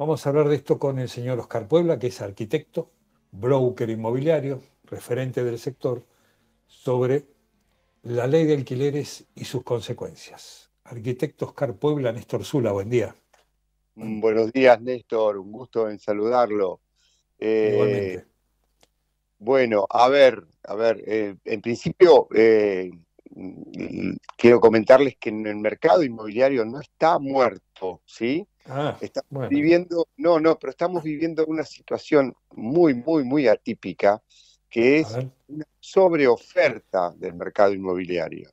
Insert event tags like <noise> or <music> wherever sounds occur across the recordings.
Vamos a hablar de esto con el señor Oscar Puebla, que es arquitecto, broker inmobiliario, referente del sector, sobre la ley de alquileres y sus consecuencias. Arquitecto Oscar Puebla, Néstor Zula, buen día. Mm, buenos días, Néstor, un gusto en saludarlo. Eh, Igualmente. Bueno, a ver, a ver, eh, en principio eh, Mm, quiero comentarles que en el mercado inmobiliario no está muerto, ¿sí? Ah, estamos viviendo, no, no, pero estamos viviendo una situación muy, muy, muy atípica, que es una sobreoferta del mercado inmobiliario.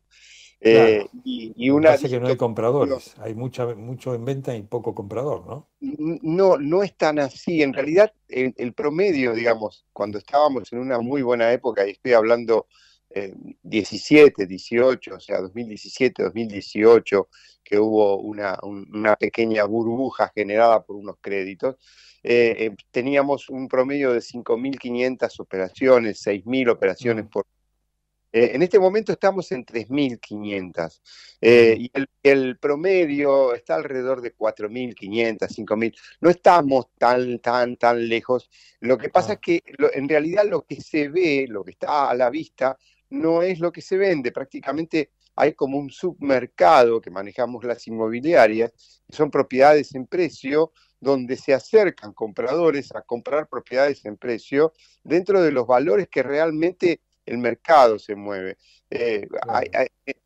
Eh, y, una que no hay compradores, hay mucha, mucho en venta y poco comprador, ¿no? No, no es tan así. En realidad, el promedio, digamos, cuando estábamos en una muy buena época, y estoy hablando 17, eh, 18, o sea, 2017, 2018, que hubo una, pequeña burbuja generada por unos créditos, eh, eh, teníamos un promedio de 5.500 operaciones, 6.000 operaciones por en este momento estamos en 3.500 y el, promedio está alrededor de 4.500, 5.000. No estamos tan, tan, tan lejos. Lo que pasa ah. es que en realidad lo que se ve, lo que está a la vista, no es lo que se vende. Prácticamente hay como un submercado que manejamos las inmobiliarias, que son propiedades en precio, donde se acercan compradores a comprar propiedades en precio dentro de los valores que realmente el mercado se mueve. Eh,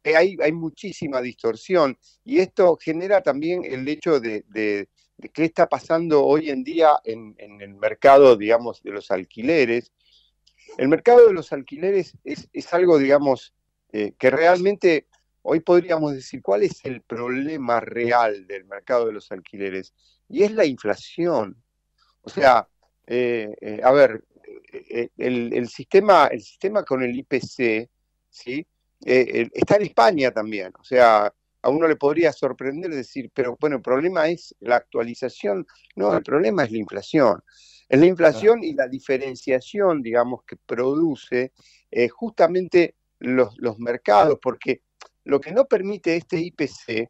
eh, hay, muchísima distorsión y esto genera también el hecho de, qué está pasando hoy en día en, en, el mercado, digamos, de los alquileres, el mercado de los alquileres es, algo, digamos, eh, que realmente hoy podríamos decir cuál es el problema real del mercado de los alquileres. Y es la inflación. O sea, eh, eh, a ver, el, el, sistema, el sistema con el IPC, ¿sí? está en España también. O sea, a uno le podría sorprender decir, pero bueno, el problema es la actualización. No, el problema es la inflación. Es la inflación y la diferenciación, digamos, que produce eh, justamente los, mercados, porque lo que no permite este IPC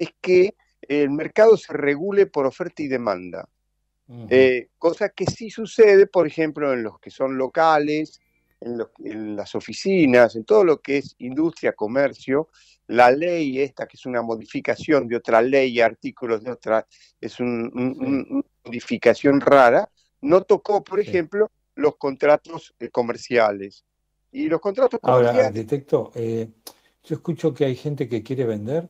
es que el mercado se regule por oferta y demanda, eh, cosa que sí sucede, por ejemplo, en los que son locales, en, las oficinas, en todo lo que es industria, comercio, la ley esta, que es una modificación de otra ley, artículos de otra, es una modificación rara, no tocó, por ejemplo, los contratos eh, comerciales. Y los contratos Ahora, detecto, eh, yo escucho que hay gente que quiere vender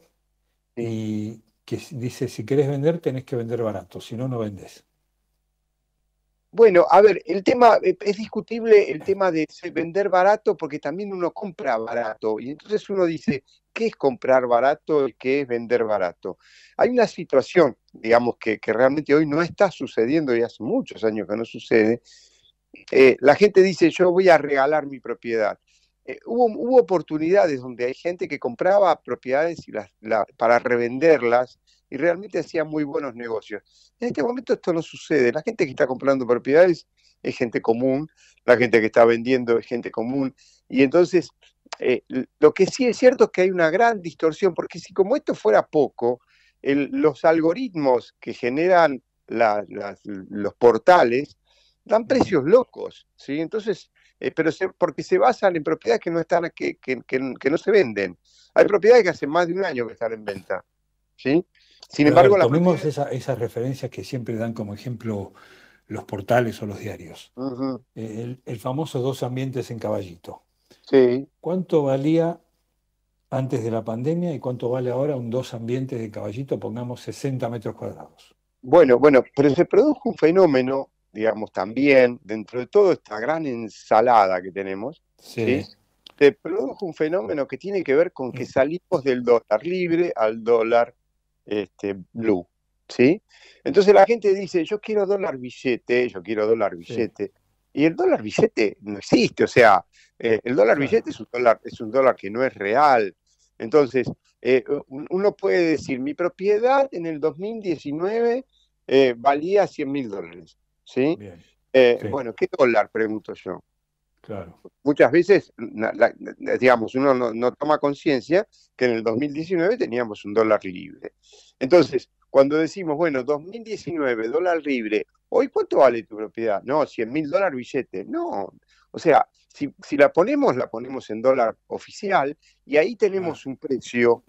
y que dice, si querés vender, tenés que vender barato, si no, no vendés. Bueno, a ver, el tema eh, es discutible el tema de vender barato porque también uno compra barato y entonces uno dice, qué es comprar barato y qué es vender barato. Hay una situación, digamos, que, realmente hoy no está sucediendo y hace muchos años que no sucede. Eh, la gente dice, yo voy a regalar mi propiedad. Eh, hubo, oportunidades donde hay gente que compraba propiedades para revenderlas y realmente hacía muy buenos negocios. En este momento esto no sucede. La gente que está comprando propiedades es gente común, la gente que está vendiendo es gente común. Y entonces eh, lo que sí es cierto es que hay una gran distorsión, porque si como esto fuera poco, los algoritmos que generan los portales dan precios locos, ¿sí? Entonces, eh, pero porque se basan en propiedades que no están que, que, no se venden. Hay propiedades que hace más de un año que están en venta, ¿sí? Sin embargo, esas referencias que siempre dan como ejemplo los portales o los diarios. el, famoso dos ambientes en caballito. ¿Cuánto valía antes de la pandemia y cuánto vale ahora un dos ambientes de caballito, pongamos 60 metros cuadrados? Bueno, bueno, pero se produjo un fenómeno, digamos, también dentro de toda esta gran ensalada que tenemos. Se produjo un fenómeno que tiene que ver con que mm. salimos del dólar libre al dólar este, blue. ¿sí? Entonces la gente dice, yo quiero dólar billete, yo quiero dólar billete. Y el dólar billete no existe, o sea, eh, el dólar billete es un dólar, es un dólar que no es real. Entonces, eh, uno puede decir, mi propiedad en el 2019 eh, valía 100 mil dólares. ¿sí? Bueno, ¿qué dólar? Pregunto yo. Claro. Muchas veces, digamos, uno no toma conciencia que en el 2019 teníamos un dólar libre. Entonces, cuando decimos, bueno, 2019, dólar libre, Hoy, ¿cuánto vale tu propiedad? No, 100 mil dólares billete. No, o sea, si, la ponemos, la ponemos en dólar oficial y ahí tenemos un precio,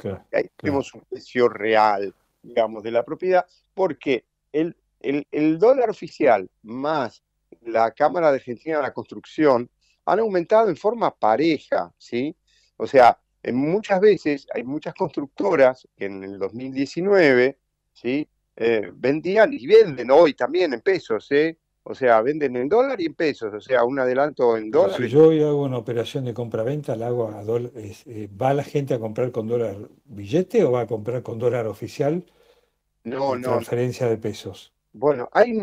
tenemos un precio real, digamos, de la propiedad, porque el, el, dólar oficial más la Cámara de Argentina de la Construcción han aumentado en forma pareja, ¿sí? O sea, en muchas veces hay muchas constructoras que en el 2019, ¿sí? Eh, vendían y venden hoy también en pesos, ¿eh? O sea, venden en dólar y en pesos, o sea, un adelanto en dólar. Si yo hoy hago una operación de compra-venta, la hago a dólar, eh, ¿va la gente a comprar con dólar billete o va a comprar con dólar oficial? No, no. Transferencia de pesos. Bueno, hay,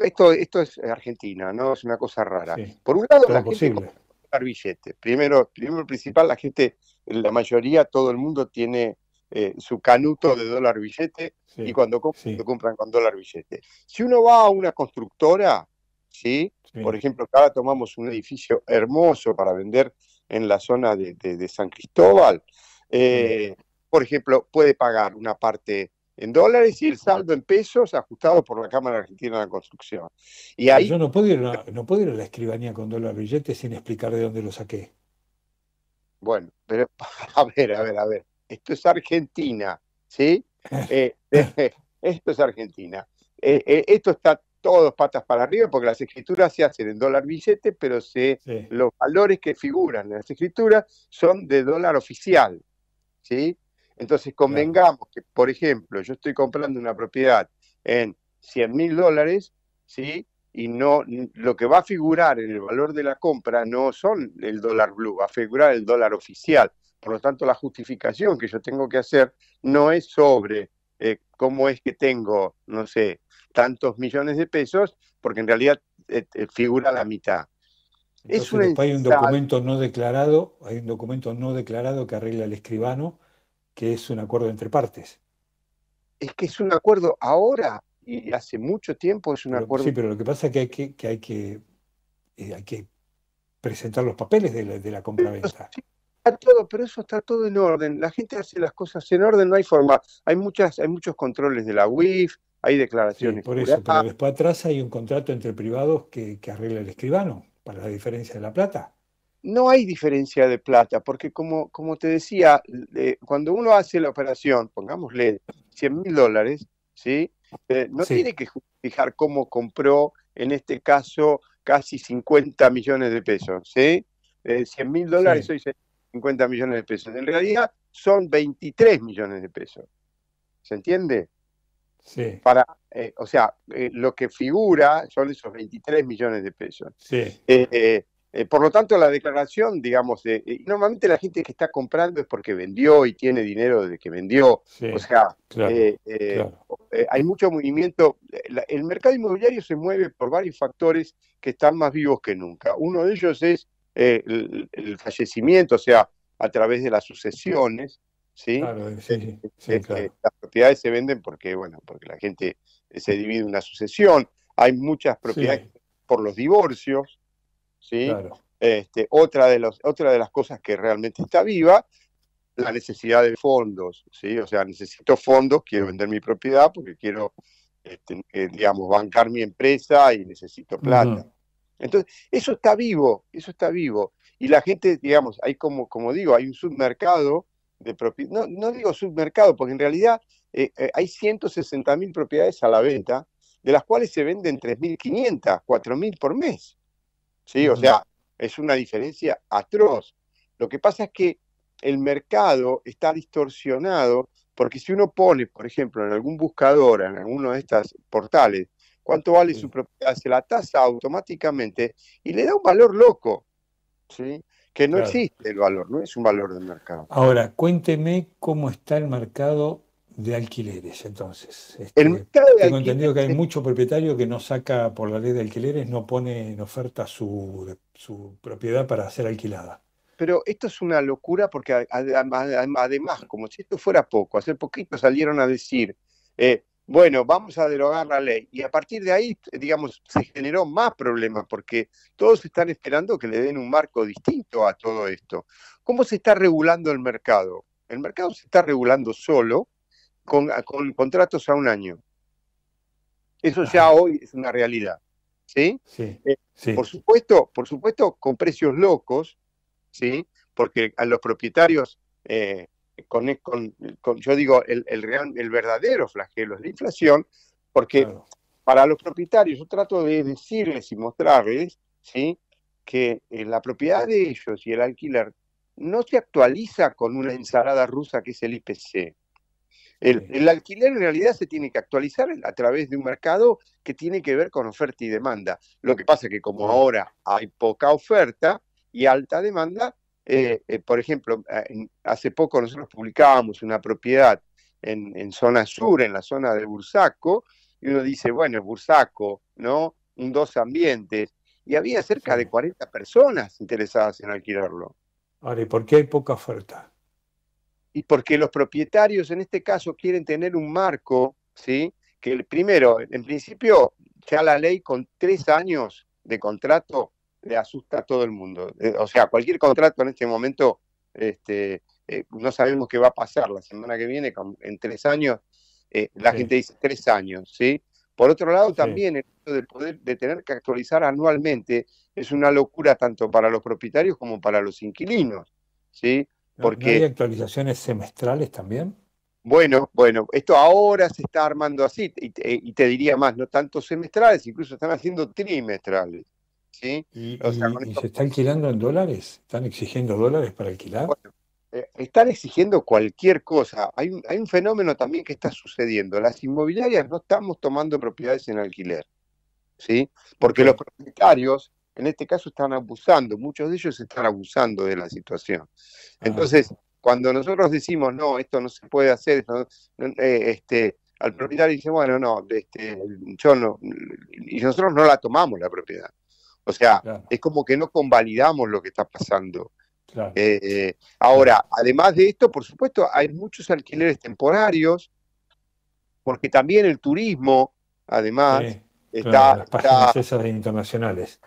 esto, esto es Argentina, ¿no? Es una cosa rara. Por un lado, la posible. gente billetes. Primero, primero principal, la gente, la mayoría, todo el mundo tiene eh, su canuto de dólar billete y cuando compran, compran con dólar billete. Si uno va a una constructora, ¿sí? por ejemplo, ahora tomamos un edificio hermoso para vender en la zona de, San Cristóbal, eh, por ejemplo, puede pagar una parte en dólares y el saldo en pesos ajustado por la Cámara Argentina de la Construcción. Y ahí... Yo no no puedo ir a la escribanía con dólar billete sin explicar de dónde lo saqué. Bueno, pero <laughs> a ver, a ver, a ver esto es Argentina, ¿sí? <laughs> Eh, eh, eh, esto es Argentina. esto está todos patas para arriba porque las escrituras se hacen en dólar billete, pero los valores que figuran en las escrituras son de dólar oficial, ¿sí? Entonces convengamos que, por ejemplo, yo estoy comprando una propiedad en 100 mil dólares, ¿sí? Y no, lo que va a figurar en el valor de la compra no son el dólar blue, va a figurar el dólar oficial. Por lo tanto, la justificación que yo tengo que hacer no es sobre eh, cómo es que tengo, no sé, tantos millones de pesos, porque en realidad eh, eh, figura la mitad. es hay un documento no declarado, hay un documento no declarado que arregla el escribano, que es un acuerdo entre partes. Es que es un acuerdo ahora y hace mucho tiempo es un acuerdo. Sí, pero lo que pasa es que hay que, hay que, hay que presentar los papeles de la, de la compraventa todo, pero eso está todo en orden. La gente hace las cosas en orden, no hay forma. Hay muchas, hay muchos controles de la UIF, hay declaraciones. por eso, pero después atrás hay un contrato entre privados que, arregla el escribano para la diferencia de la plata. No hay diferencia de plata, porque como, como te decía, eh, cuando uno hace la operación, pongámosle 100 mil dólares, ¿sí? Eh, no tiene que fijar cómo compró, en este caso, casi 50 millones de pesos, ¿sí? 100 eh, mil dólares 50 millones de pesos. En realidad son 23 millones de pesos. ¿Se entiende? Sí. Para, eh, o sea, eh, lo que figura son esos 23 millones de pesos. Eh, por lo tanto, la declaración, digamos, normalmente la gente que está comprando es porque vendió y tiene dinero desde que vendió. o sea, hay mucho movimiento. el mercado inmobiliario se mueve por varios factores que están más vivos que nunca. Uno de ellos es eh, el, fallecimiento, o sea, a través de las sucesiones, ¿sí? Este, eh, las propiedades se venden porque, bueno, porque la gente se divide una sucesión. Hay muchas propiedades por los divorcios, ¿sí? Este, otra, de los, otra de las cosas que realmente está viva, la necesidad de fondos, ¿sí? O sea, necesito fondos, quiero vender mi propiedad porque quiero, este, eh, digamos, bancar mi empresa y necesito plata. Entonces, eso está vivo, eso está vivo. Y la gente, digamos, hay como, como digo, hay un submercado de propiedades, no, no, digo submercado, porque en realidad eh, eh, hay 160 mil propiedades a la venta, de las cuales se venden 3.500, 4.000 por mes. ¿Sí? O sea, es una diferencia atroz. Lo que pasa es que el mercado está distorsionado porque si uno pone, por ejemplo, en algún buscador, en alguno de estos portales, cuánto vale su propiedad, se la tasa automáticamente y le da un valor loco, ¿sí? que no existe el valor, no es un valor del mercado. Ahora, cuénteme cómo está el mercado de alquileres, entonces. el este, mercado de tengo entendido que hay mucho propietario que no saca por la ley de alquileres, no pone en oferta su, propiedad para ser alquilada. Pero esto es una locura porque además, como si esto fuera poco, hace poquito salieron a decir, eh, bueno, vamos a derogar la ley. Y a partir de ahí, digamos, se generó más problemas porque todos están esperando que le den un marco distinto a todo esto. ¿Cómo se está regulando el mercado? El mercado se está regulando solo con, contratos a un año. Eso ya hoy es una realidad. ¿Sí? Eh, sí, Por supuesto, por supuesto, con precios locos, ¿sí? Porque a los propietarios eh, con, yo digo, el, real, el verdadero flagelo es la inflación, porque para los propietarios yo trato de decirles y mostrarles, ¿sí? que eh, la propiedad de ellos y el alquiler no se actualiza con una ensalada rusa que es el IPC. El, el, alquiler en realidad se tiene que actualizar a través de un mercado que tiene que ver con oferta y demanda. Lo que pasa es que como ahora hay poca oferta y alta demanda, eh, eh, por ejemplo, ah, hace poco nosotros publicábamos una propiedad en, zona sur, en la zona de Bursaco, y uno dice, bueno, es Bursaco, ¿no? Un dos ambientes. Y había cerca de 40 personas interesadas en alquilarlo. Ahora, ¿y por qué hay poca oferta? Y porque los propietarios en este caso quieren tener un marco, ¿sí? Que primero, en principio, sea la ley con tres años de contrato le asusta a todo el mundo. Eh, o sea, cualquier contrato en este momento, este, eh, no sabemos qué va a pasar la semana que viene, en tres años, eh, la gente dice tres años, ¿sí? Por otro lado, también el hecho de poder, de tener que actualizar anualmente, es una locura tanto para los propietarios como para los inquilinos, ¿sí? Porque, hay actualizaciones semestrales también? Bueno, bueno, esto ahora se está armando así, y te diría más, no tanto semestrales, incluso están haciendo trimestrales. ¿sí? Y, se está alquilando en dólares, están exigiendo dólares para alquilar. Eh, están exigiendo cualquier cosa. Hay un, fenómeno también que está sucediendo. Las inmobiliarias no estamos tomando propiedades en alquiler, ¿sí? Porque los propietarios, en este caso, están abusando, muchos de ellos están abusando de la situación. Ah. Entonces, cuando nosotros decimos, no, esto no se puede hacer, eh, este, al propietario dice, bueno, no, este, yo no, y nosotros no la tomamos la propiedad. O sea, es como que no convalidamos lo que está pasando. Eh, eh, ahora, además de esto, por supuesto, hay muchos alquileres temporarios, porque también el turismo, además, está... las internacionales.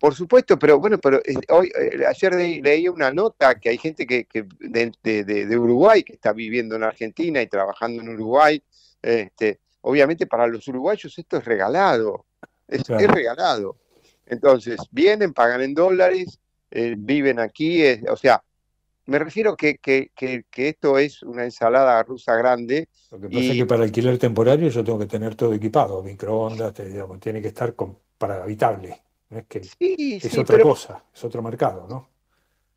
Por supuesto, pero bueno, pero eh, hoy, ayer leí una nota que hay gente que, de, Uruguay que está viviendo en Argentina y trabajando en Uruguay. Este, obviamente para los uruguayos esto es regalado, es, es regalado. Entonces, vienen, pagan en dólares, eh, viven aquí, o sea, me refiero que, que, esto es una ensalada rusa grande. Lo que pasa es que para alquiler temporario yo tengo que tener todo equipado, microondas, tiene que estar con, para habitable. Es que es otra cosa, es otro mercado, ¿no?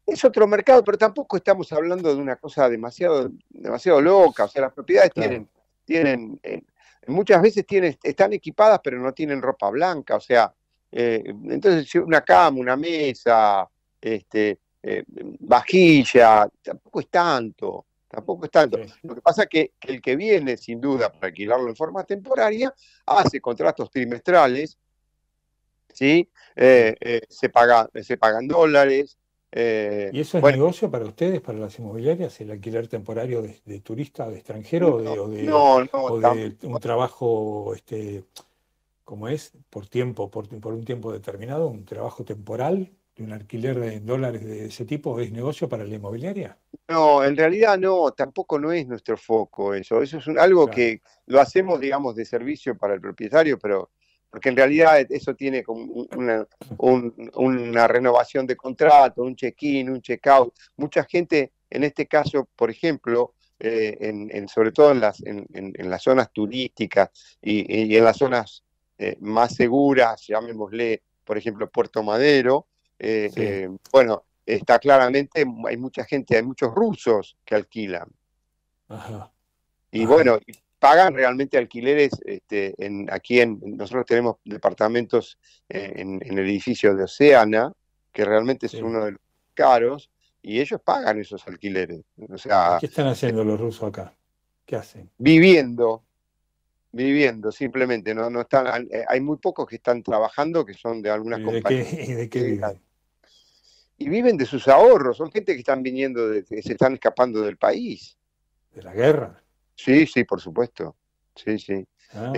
Es otro mercado, pero tampoco estamos hablando de una cosa demasiado, demasiado loca. O sea, las propiedades tienen, tienen, eh, muchas veces tienen, están equipadas, pero no tienen ropa blanca. O sea, eh, entonces, una cama, una mesa, este, eh, vajilla, tampoco es tanto, tampoco es tanto. Lo que pasa es que, el que viene, sin duda, para alquilarlo en forma temporaria, hace contratos trimestrales, ¿sí? Eh, se, paga, se pagan dólares. ¿Y eso es negocio para ustedes, para las inmobiliarias, el alquiler temporario de, de turista, de extranjero no, o de, un trabajo... Este, como es por tiempo, por, por, un tiempo determinado, un trabajo temporal de un alquiler de dólares de ese tipo, ¿es negocio para la inmobiliaria? No, en realidad no, tampoco no es nuestro foco eso. Eso es algo que lo hacemos, digamos, de servicio para el propietario, pero porque en realidad eso tiene como una, renovación de contrato, un check-in, un check-out. Mucha gente, en este caso, por ejemplo, eh, sobre todo en las, en, las zonas turísticas y, en las zonas eh, más seguras, llamémosle, por ejemplo, Puerto Madero. Eh, eh, bueno, está claramente, hay mucha gente, hay muchos rusos que alquilan. Y bueno, pagan realmente alquileres este, en, aquí en, nosotros tenemos departamentos en, el edificio de Oceana, que realmente es uno de los caros, y ellos pagan esos alquileres. ¿Qué están haciendo los rusos acá? ¿Qué hacen? Viviendo, viviendo simplemente, no, no están, eh, hay muy pocos que están trabajando que son de algunas compañías. ¿y de viven? Y viven de sus ahorros, son gente que están viniendo, de, se están escapando del país. ¿De la guerra? Sí, sí, por supuesto. Sí, sí. Ah.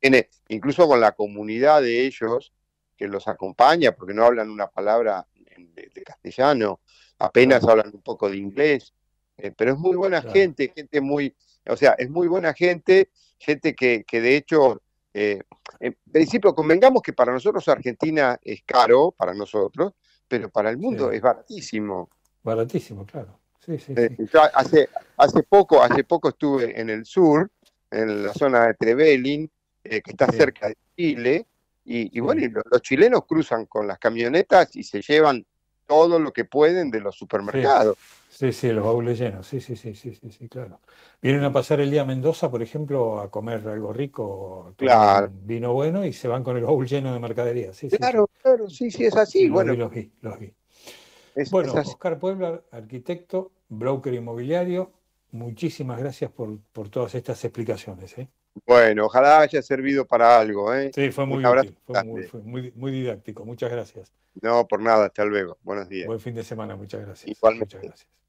tiene, incluso con la comunidad de ellos, que los acompaña, porque no hablan una palabra de, castellano, apenas hablan un poco de inglés. Eh, pero es muy buena gente, gente muy, o sea, es muy buena gente, gente que, que de hecho, eh, en principio convengamos que para nosotros Argentina es caro, para nosotros, pero para el mundo es baratísimo. Baratísimo, claro. Sí, sí, eh, hace, hace, poco, hace poco estuve en el sur, en la zona de Trevelin, que está cerca de Chile, y, bueno, los chilenos cruzan con las camionetas y se llevan todo lo que pueden de los supermercados. Sí, sí, los baúles llenos, sí, sí, sí, sí, sí, claro. Vienen a pasar el día a Mendoza, por ejemplo, a comer algo rico, claro. vino bueno y se van con el baúl lleno de mercadería. claro, claro, sí, sí, es así. bueno, los vi, los vi. bueno, Oscar Puebla, arquitecto, broker inmobiliario, muchísimas gracias por, por todas estas explicaciones. ¿eh? Bueno, ojalá haya servido para algo. ¿eh? Sí, fue, muy, útil, muy, didáctico. Muchas gracias. No, por nada. Hasta luego. Buenos días. Buen fin de semana. Muchas gracias. Igualmente. Muchas gracias.